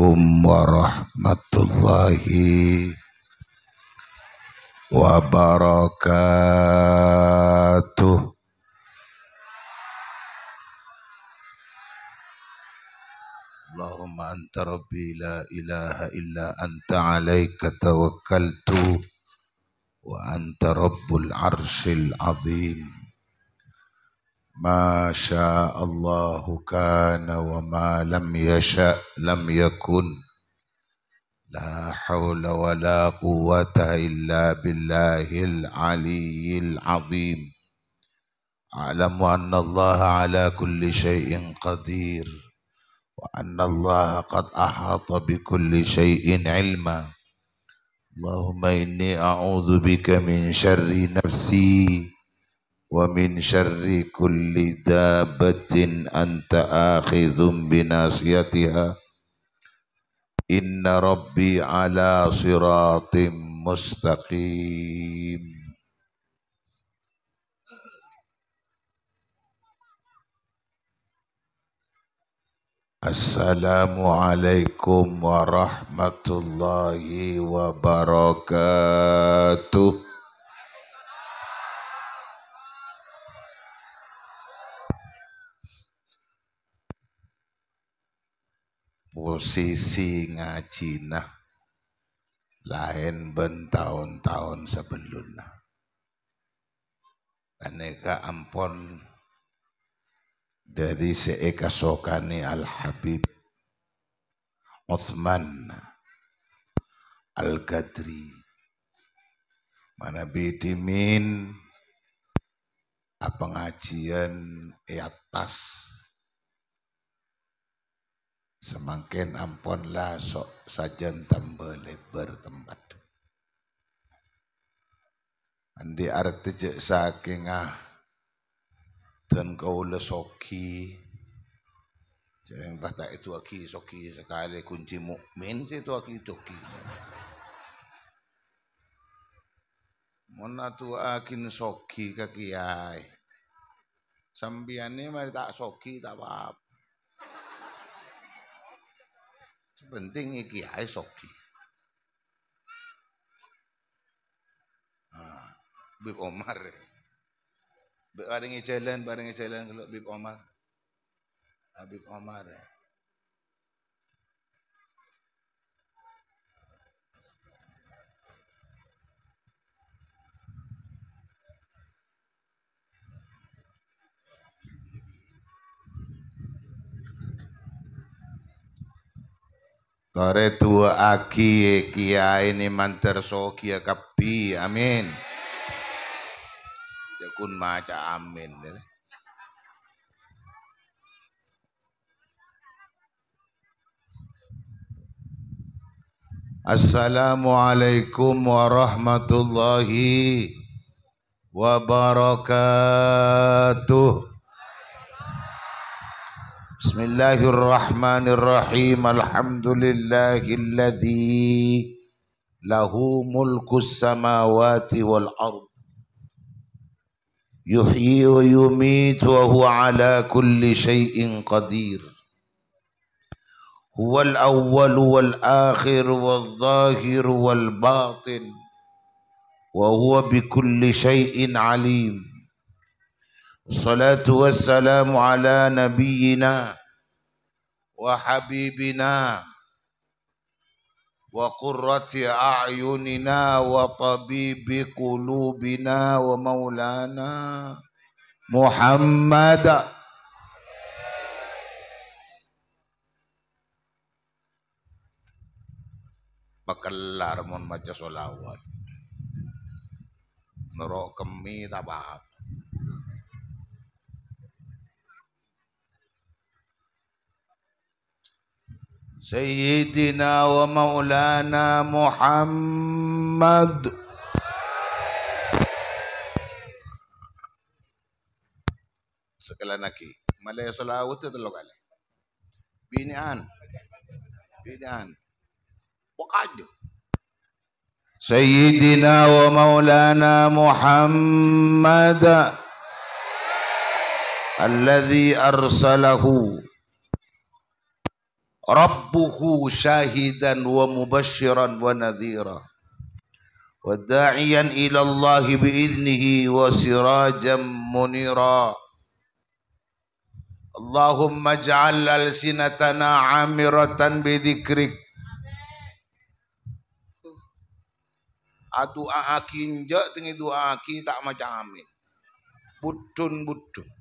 عليكم ورحمة الله وبركاته اللهم أنت ربي لا إله إلا أنت عليك توكلت وأنت رب العرش العظيم ما شاء الله كان وما لم يشاء لم يكن لا حول ولا قوة إلا بالله العلي العظيم أعلم أن الله على كل شيء قدير وأن الله قد أحاط بكل شيء علما اللهم إني أعوذ بك من شر نفسي ومن شر كل دابة أنت آخذ بناصيتها إن ربي على صراط مستقيم السلام عليكم ورحمة الله وبركاته posisi nah lain ben tahun-tahun sebelumnya. Aneka ampon dari seeka sokani Al-Habib Uthman Al-Gadri mana bidimin e atas Semangkin ampunlah sok sajen lebar bertempat. Andi arti jek sakingah dan kau le soki. Jangan kata itu aki soki sekali kunci mukmin sih itu aki toki. Mana tu akin soki kaki ay? Sambiannya mari tak soki tak apa-apa. Penting iki ae sogi. Ah, Bib Omar. Bareng jalan, bareng jalan kalau Bib Omar. Habib ah, Omar. Ya. Tore dua aki eh, Kia ini manter Kia eh, kapi. Amin. Jakun maca amin. Assalamualaikum warahmatullahi wabarakatuh. بسم الله الرحمن الرحيم الحمد لله الذي له ملك السماوات والارض يحيي ويميت وهو على كل شيء قدير هو الاول والاخر والظاهر والباطن وهو بكل شيء عليم الصلاة والسلام على نبينا وحبيبنا وقرة أعيننا وطبيب قلوبنا ومولانا محمد Bekelar mun maca solawat. Nerok kemi tak paham. سيدنا ومولانا محمد سكلناكي ملأ صلاة وتدلق عليه بينان بينان وقعد سيدنا ومولانا محمد الذي أرسله ربه شاهدا ومبشرا ونذيرا وداعيا الى الله باذنه وسراجا منيرا اللهم اجعل السنتنا عامره بذكرك Doa aki njak tengi doa aki tak macam amin. Butun-butun.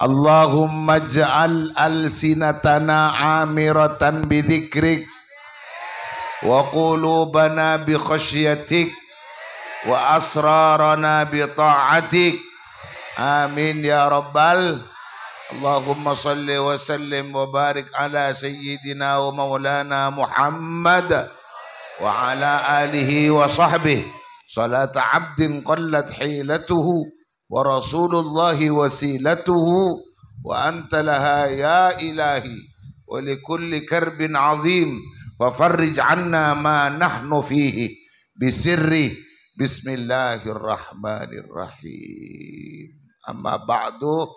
اللهم اجعل ألسنتنا عامرة بذكرك وقلوبنا بخشيتك وأسرارنا بطاعتك آمين يا رب اللهم صل وسلم وبارك على سيدنا ومولانا محمد وعلى آله وصحبه صلاة عبد قلت حيلته wa rasulullahi wasilatuhu wa anta laha ya ilahi wa li kulli karbin azim fa farrij anna ma nahnu fihi bisirri bismillahirrahmanirrahim amma ba'du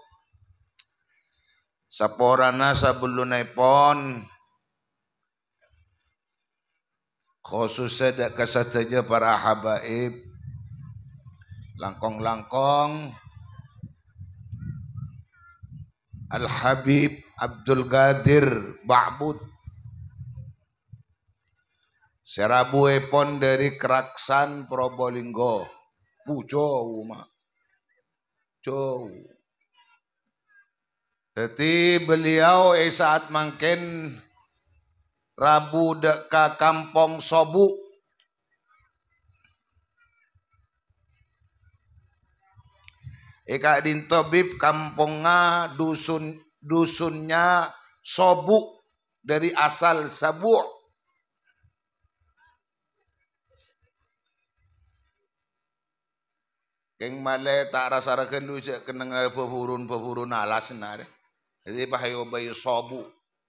saporana pon khususnya dak kasataja para habaib langkong-langkong Al Habib Abdul Gadir Ba'bud Serabu Epon dari Keraksan Probolinggo Pucau uh, ma, Cau Jadi beliau eh saat mangken Rabu dekat kampung Sobuk Eka dintebib kampungnya dusun dusunnya Sobu dari asal sabu. Keng male tak rasa rakan lu cek kenang pepurun pepurun alas nare. Jadi bahaya bayu Sobu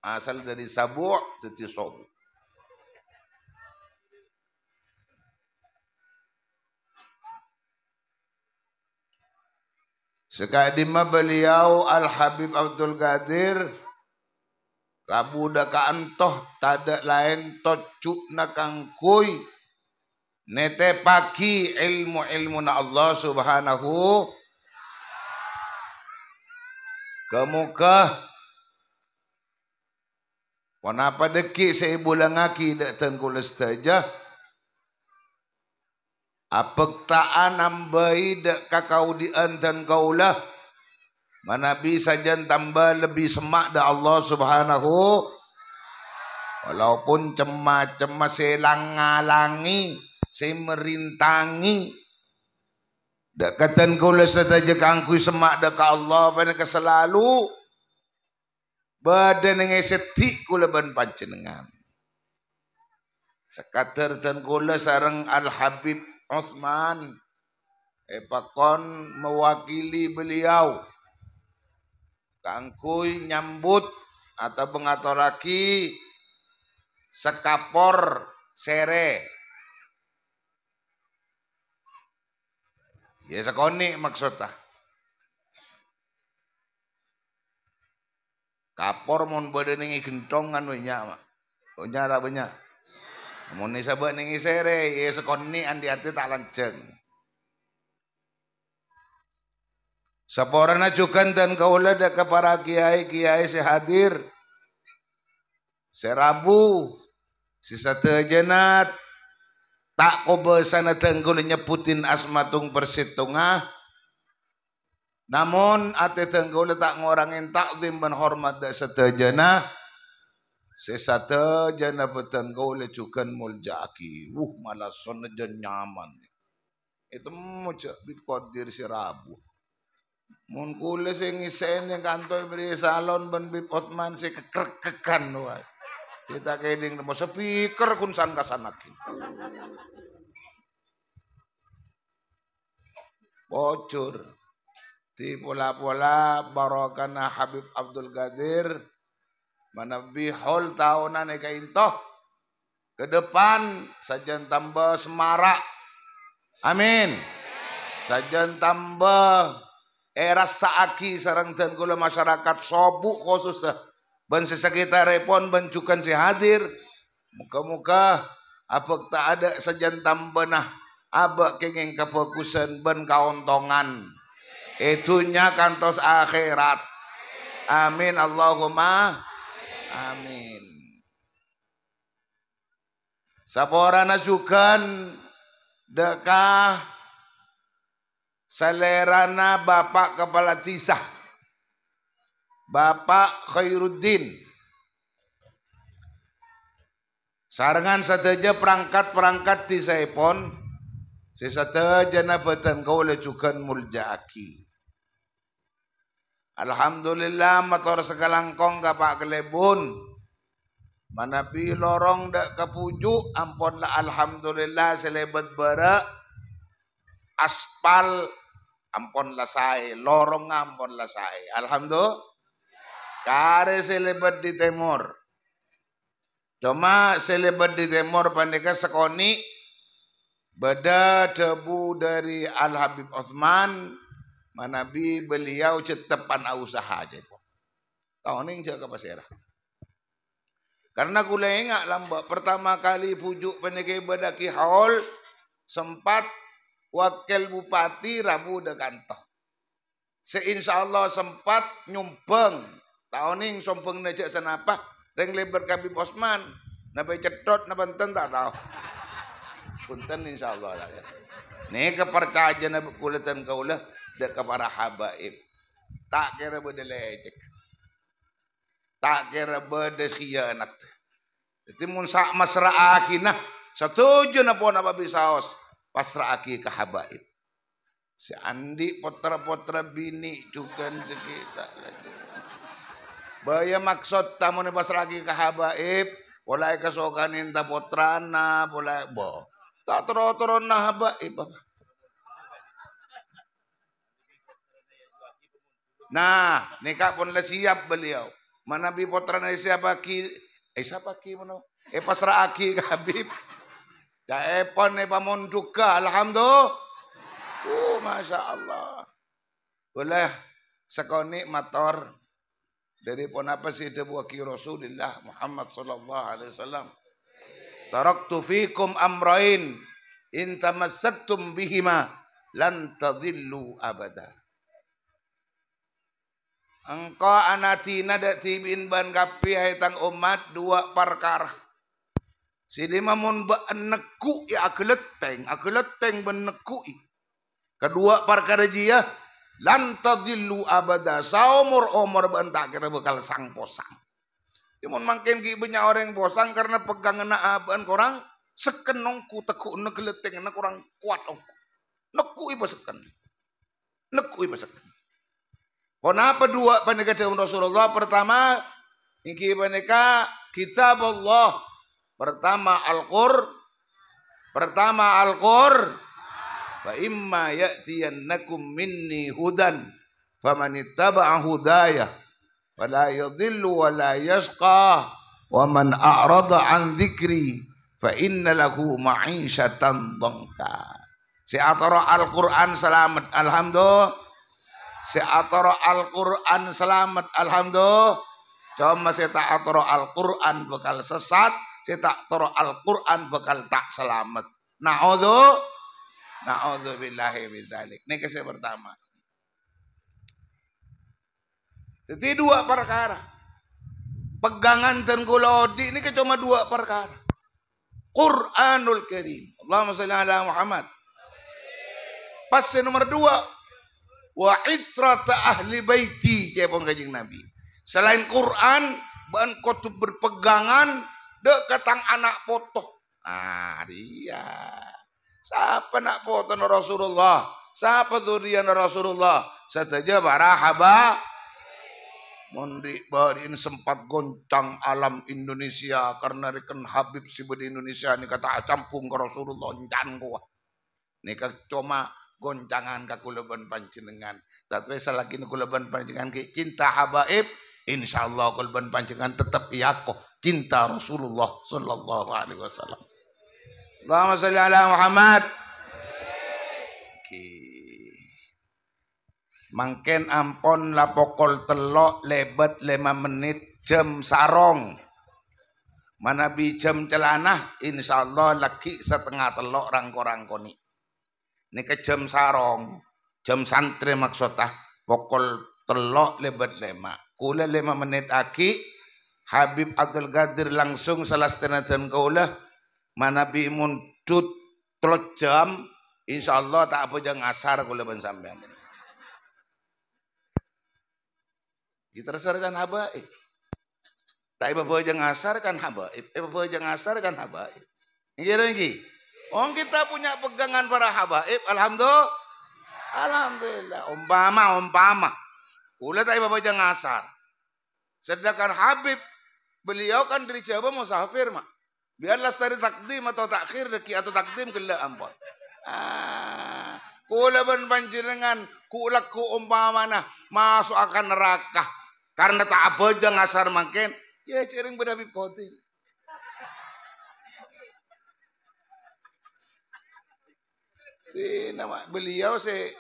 asal dari sabu tetapi Sobu. Sekadima beliau Al Habib Abdul Qadir Rabu da antoh tadak lain tocu nakangkui nete paki ilmu ilmu na Allah subhanahu kemuka wanapa deki seibu langaki dak tengkulas tajah apektaan ambai kakau diantan kaulah mana bisa jan tambah lebih semak dek Allah subhanahu walaupun cema-cema selangalangi semerintangi Dek katan kaulah setaja kangkui semak dek Allah pada keselalu badan yang setik kula ban pancenengan sekater dan kula sarang al habib Osman Epakon mewakili beliau Kangkui nyambut atau mengatoraki sekapor sere Ya sekoni maksudnya. Ah. Kapor mau badan ini gentong kan banyak Banyak oh, tak banyak. Mun sabak ning sere, ya sekon ni andi ati tak lanceng. Seporana cukan dan kaulada ke para kiai kiai sehadir. si satu jenat, tak ko besana tenggul nyeputin asmatung persit Namun ate tenggul tak ngorangin takzim dan hormat satu jenat, sesata jana petan kau lecukan muljaki wuh malah sona jen nyaman itu muca diri si rabu mun kule sing isen yang kantoi beri salon ben bipotman si kekerkekan wae kita keding mau speaker kun sangka sanakin bocor di pola-pola barokana Habib Abdul Gadir manabihol tahunan eka intoh ke depan sajen tambah semarak, amin Sajen tambah era saaki sarang dan gula masyarakat sobuk khusus eh. ban sekitar repon bencukan si hadir muka-muka apa tak ada sajan tambah nah abak kengeng kefokusan ben kauntongan itunya kantos akhirat amin Allahumma Amin. Sapora nasukan dekah selerana Bapak Kepala Tisah. Bapak Khairuddin. Sarangan saja perangkat-perangkat di Saipon. Sesateja na beten kau lecukan muljaki. aki. Alhamdulillah motor sekalangkong kelebon. kelebun. Manapi lorong dak kepuju lah alhamdulillah selebet bara aspal lah saya lorong lah saya alhamdulillah kare selebet di temor, cuma selebet di temor, pandeka sekoni beda debu dari Al Habib Osman Manabi beliau cetepan usaha aja. Tahu ini jaga pasirah. Karena kula ingat lamba pertama kali pujuk penegai badaki haul sempat wakil bupati Rabu Dekanto. Seinsya Allah sempat nyumpeng Tahu ini sompeng nejak senapa reng lebar bosman, posman. Nabi cetot enten tak tahu. Punten insya Allah. Ini ya. kepercayaan nabi kulatan kaulah da para habaib tak kira benda lecek tak kira benda khianat jadi mun sak masra akinah setuju napa napa bisaos babisaos pasra aki ke habaib si Andi potra-potra bini juga sekitar. lagi Baya maksud tamu ni pas lagi ke habaib, walai kesokanin inta potrana, walai boh. Tak teror teror nah habaib apa. Nah, nikah pun lesiap siap beliau. Mana bi potran siapa ki? Eh siapa ki mana? Eh pasrah aki Habib. Da ya, epon eh, eh duka. alhamdulillah. Oh, masya Allah. Boleh sekoni motor dari pun apa sih debu ki Rasulullah Muhammad sallallahu alaihi wasallam. Taraktu fikum amrain in tamassaktum bihima lan tadillu abada. Engkau anatina dak tibin ban kapi tang umat dua perkara. Sini mamun neku ya aku leteng benekui. Kedua perkara jia ya, lantadillu abada saumur umur bentak kira bekal sang posang. Dimun ya makin ki benya orang posang karena pegangan aban korang sekenongku teku negeleteng na korang kuat ongku. Neku iba seken. Neku iba seken. Kenapa dua pandeka daun Rasulullah? Pertama, ini pandeka kitab Allah. Pertama Al-Qur. Pertama Al-Qur. Fa imma ya'tiyannakum minni hudan faman ittaba'a hudaya fala yadillu wa la yashqa wa man a'rada an zikri, fa inna lahu ma'isyatan dhanka. Si atara Al-Qur'an selamat alhamdulillah Seatoro Al-Quran selamat. Alhamdulillah. Cuma seatoro Al-Quran bekal sesat. Seatoro Al-Quran bekal tak selamat. Na'udhu. Na'udhu billahi bidhalik. Ini kesi pertama. Jadi dua perkara. Pegangan dan kulodi ini cuma dua perkara. Quranul Karim. Allahumma salli ala Muhammad. Pas nomor dua wa itrata ahli baiti cepong kajing Nabi. Selain Quran, ban kotub berpegangan dek ketang anak potoh. Ah, dia. Siapa nak potoh Rasulullah? Siapa durian Rasulullah? Saja barahaba Mondi barin sempat goncang alam Indonesia karena reken Habib si Indonesia ini kata ah, campung ke Rasulullah jangan gua. ini cuma goncangan kuleban panjenengan. Tapi selagi kuleban panjenengan ke cinta habaib, insyaallah kuleban panjenengan tetap iako cinta Rasulullah sallallahu alaihi wasallam. Allahumma salli ala Muhammad. Mungkin Mangken ampon lapokol telok lebet lima menit jam sarong. Manabi jam celanah insyaallah lagi setengah telok rangko rangko nih ke jam sarong, jam santri maksudnya pokol telok lebat lema. Kula lima menit aki, Habib Abdul Gadir langsung salah setenajan kaulah, manabi muntut telok jam, insya Allah tak apa jangan asar kula ben sampean. Kita Ditersarkan habaib. Tak apa jangan asar kan habaib, apa jangan asar kan habaib. Ngira lagi Om kita punya pegangan para habaib, alhamdulillah. Alhamdulillah. Om Umpama, umpama. Ula tak bapak jangan ngasar. Sedangkan Habib, beliau kan dari Jawa musafir, mak. Biarlah dari takdim atau takhir deki atau takdim kela ampun. Ah, kula ben panjenengan kulak ku umpama nah masuk akan neraka karena tak abojang asar makin ya cering berhabib kotil. Ti eh, nama beliau se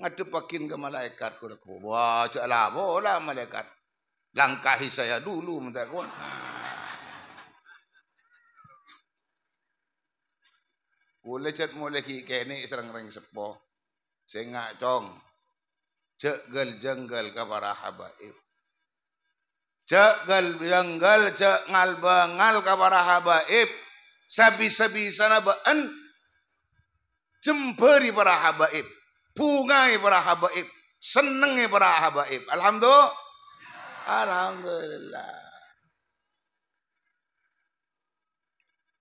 ngadepakin ke malaikat kuda ku. Wah, cak labo lah malaikat. Langkahi saya dulu minta ku. Boleh cat mulai ki kene serang reng sepo. Sengak cong. Cegel jenggel ke para habaib. gel jenggel cek ngal bengal ke para habaib. Sabi-sabi sana been jemberi para habaib, bungai para habaib, senengi para habaib. Alhamdulillah. Alhamdulillah.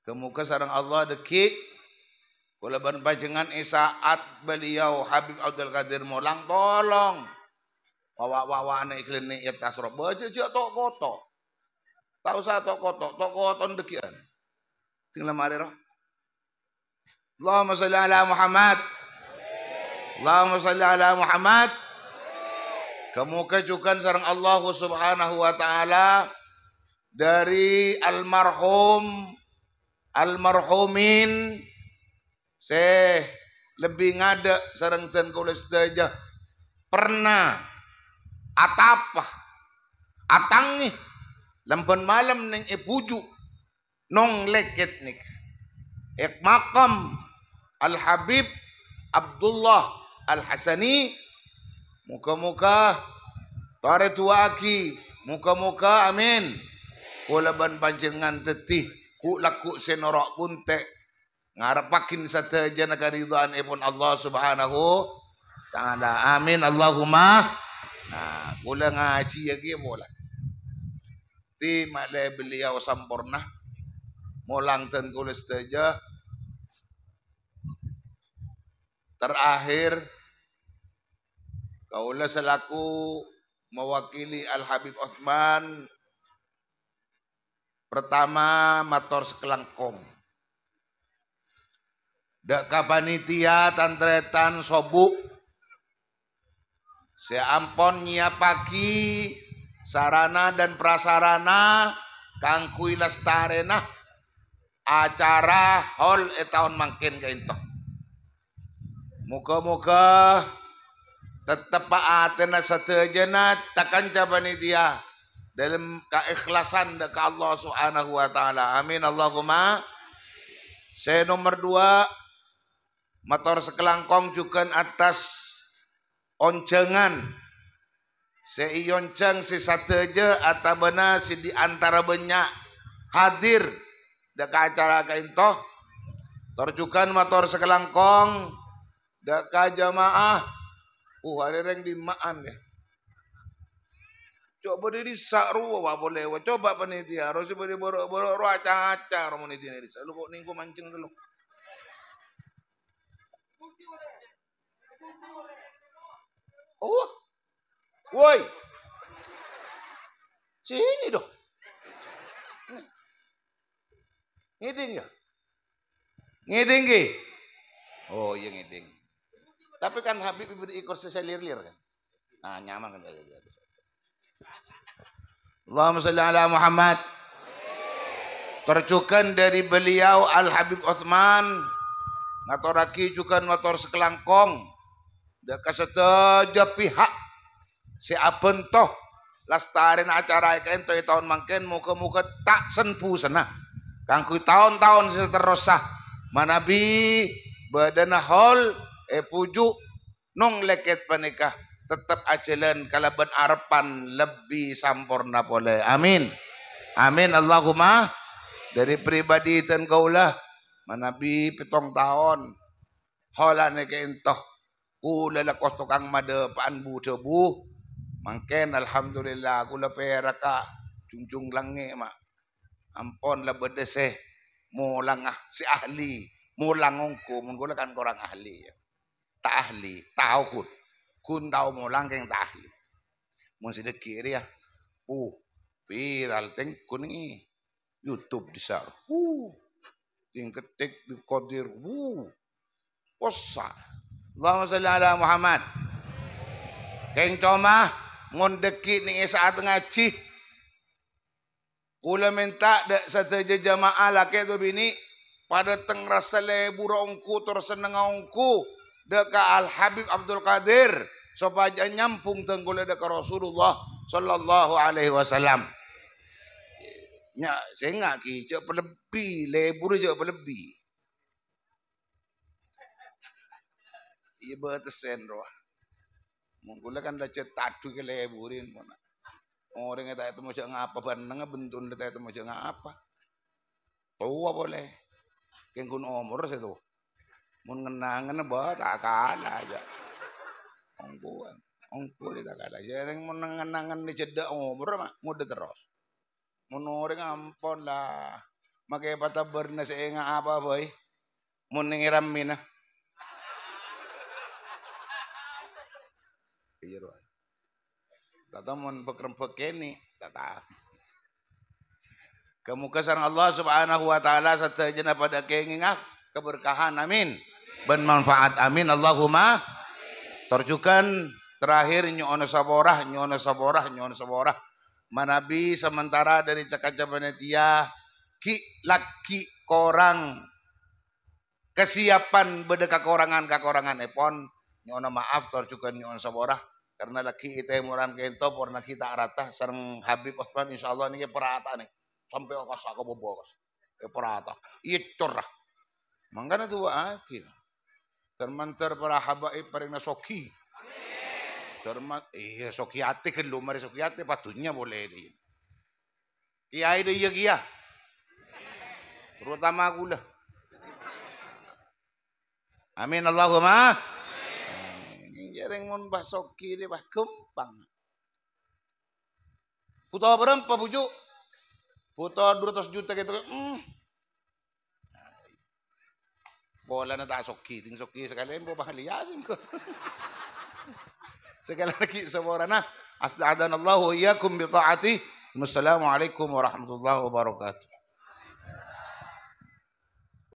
Kemuka sarang Allah deki boleh ban panjenengan isaat beliau Habib Abdul Qadir Molang tolong wawak-wawane ni ya tasrof baca je tok kotok. tak usah tok kotok, tok koton dekian. tinggal lemare Allahumma salli ala Muhammad. Allahumma salli ala Muhammad. Kamu kejukan sarang Allah Subhanahu wa taala dari almarhum almarhumin Seh lebih ngada sarang ten kula saja pernah atapa atangi lampan malam neng ibuju nong leket nik ek makam Al-Habib Abdullah Al-Hasani muka-muka tare tua aki muka-muka amin ulaban panjenengan tetih ku lakuk senorok pun tek ngarepakin sate jana karidoan ipun Allah Subhanahu taala amin Allahumma nah kula ngaji lagi bola ti male beliau sempurna mulang ten kulis teja Terakhir, kaulah selaku mewakili Al-Habib Osman, pertama motor sekelangkong. Dak kapanitia tantretan sobuk. Seampon nyiapaki sarana dan prasarana kangkui lestarena acara hall makin e makin kaintoh muka-muka tetap aja nak takkan cabani dia dalam keikhlasan dekat Allah Subhanahu wa taala. Amin Allahumma. Saya nomor dua motor sekelangkong juga atas oncengan Saya ionceng si sateje atau mana si di antara banyak hadir dekat acara kain toh torjukan motor sekelangkong Daka jamaah. Uh, ada yang dimaan ya. Coba dia di sakru apa boleh. Coba panitia. Harus berdiri borok-borok roh acah-acah ini. Lu kok ningku mancing dulu. Oh. Woi. Sini dong. Ngiding ya? Ngiding ki? Oh iya ngiding. Tapi kan Habib ibu Ikor saya lir-lir kan. Nah, nyaman kan lir -lir. Allahumma salli ala Muhammad. Tercukan dari beliau Al Habib Uthman ngator juga motor sekelangkong dah kaseteja pihak si abentoh lestarin acara ikan toy tahun mangken muka-muka tak senpu sana. kangku tahun-tahun seterusah manabi badana hol eh pujuk nong leket panikah tetap ajelan kalaban arpan lebih sampurna pole amin amin Allahumma dari pribadi ten kaulah manabi pitong tahun hola ke entoh ku la kang made paan bu cebu mangken alhamdulillah ku kula peraka cungcung langi ma ampon la bedeseh mulang ah, si ahli mulangongku mun kula kan ahli ya tahli takut, Kun tau mulang keng tahli Mun sidik kiri ya. Uh, viral teng kuningi. YouTube di Uh. Ting ketik di kodir. Uh. posa. Allahumma salli ala Muhammad. Keng coma ngondeki nih saat ngaji. Kula minta dak sateja jamaah laki tu bini pada teng rasa le burongku tur deka Al Habib Abdul Qadir supaya nyampung tenggule deka Rasulullah sallallahu alaihi wasallam. Nya sengak ki cek pelebi, lebur cek pelebi. Ia bertesen roh. Mungkin kan dah cek tadu ke leburin mana. Orang yang tak itu macam apa, benang bentun tak itu macam apa, Tua boleh. Kengkun omor saya tuh mun ngenangan bah tak kalah aja ongkuan ongku dia tak kalah jaring mun ngenangan ni jeda umur mah muda terus mun orang ampun lah makai patah berna seenga apa boy mun ngiram mina iya loh tata mun pekeni, tak tata kemukasan Allah subhanahu wa ta'ala satajana pada keinginan keberkahan amin manfaat amin Allahumma terjukan terakhir nyono saborah nyono saborah nyono saborah manabi sementara dari cakaca panitia ki laki korang kesiapan beda kakorangan kakorangan epon nyono maaf terjukan nyono saborah karena laki itu yang murah kento pernah kita arata sereng Habib Osman insyaallah ini perata nih sampai okas aku bobo okas ya perata iya corah Mangkana tuh akhir. Termantar para habaib parina soki. Termat iya soki ate kan soki ate patunya boleh ini. Kiai deh iya kia. Terutama aku lah. Amin Allahumma. Jereng mon bah soki deh bah kempang. Putar berapa bujuk? Putar 200 juta gitu. Hmm. Bola na ta sokki ting sokki sekalian bo bahaliyasin ko. sekali lagi semuanya asda'adana Allah wa iyyakum bi ta'ati. Wassalamualaikum warahmatullahi wabarakatuh.